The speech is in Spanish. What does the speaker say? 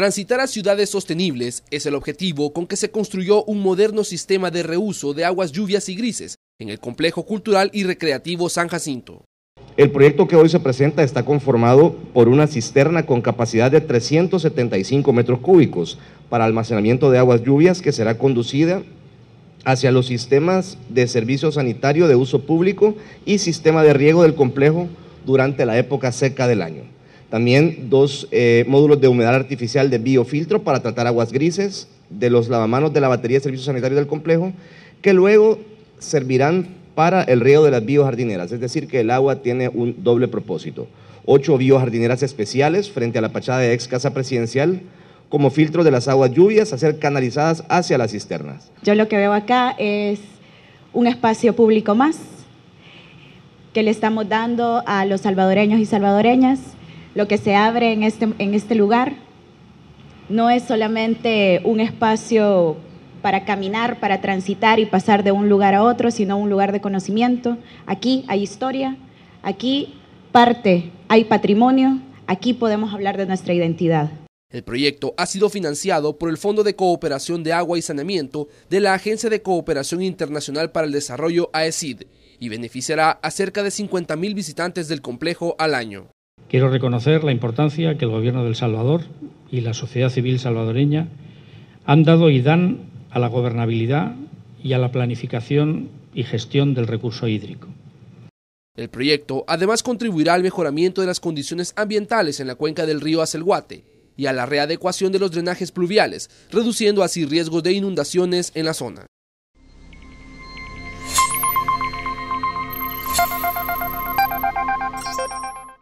Transitar a ciudades sostenibles es el objetivo con que se construyó un moderno sistema de reuso de aguas lluvias y grises en el complejo cultural y recreativo San Jacinto. El proyecto que hoy se presenta está conformado por una cisterna con capacidad de 375 metros cúbicos para almacenamiento de aguas lluvias que será conducida hacia los sistemas de servicio sanitario de uso público y sistema de riego del complejo durante la época seca del año. También dos eh, módulos de humedad artificial de biofiltro para tratar aguas grises de los lavamanos de la batería de servicios sanitarios del complejo, que luego servirán para el riego de las biojardineras, es decir, que el agua tiene un doble propósito. Ocho biojardineras especiales frente a la fachada de ex casa presidencial, como filtro de las aguas lluvias a ser canalizadas hacia las cisternas. Yo lo que veo acá es un espacio público más que le estamos dando a los salvadoreños y salvadoreñas lo que se abre este, en este, lugar no es solamente un espacio para caminar, para transitar y pasar de un lugar a otro, sino un lugar de conocimiento. Aquí hay historia, aquí parte, hay patrimonio, aquí podemos hablar de nuestra identidad. El proyecto ha sido financiado por el Fondo de Cooperación de Agua y Saneamiento de la Agencia de Cooperación Internacional para el Desarrollo AECID y beneficiará a cerca de 50.000 visitantes del complejo al año. Quiero reconocer la importancia que el Gobierno del Salvador y la sociedad civil salvadoreña han dado y dan a la gobernabilidad y a la planificación y gestión del recurso hídrico. El proyecto además contribuirá al mejoramiento de las condiciones ambientales en la cuenca del río Aselguate y a la readecuación de los drenajes pluviales, reduciendo así riesgos de inundaciones en la zona.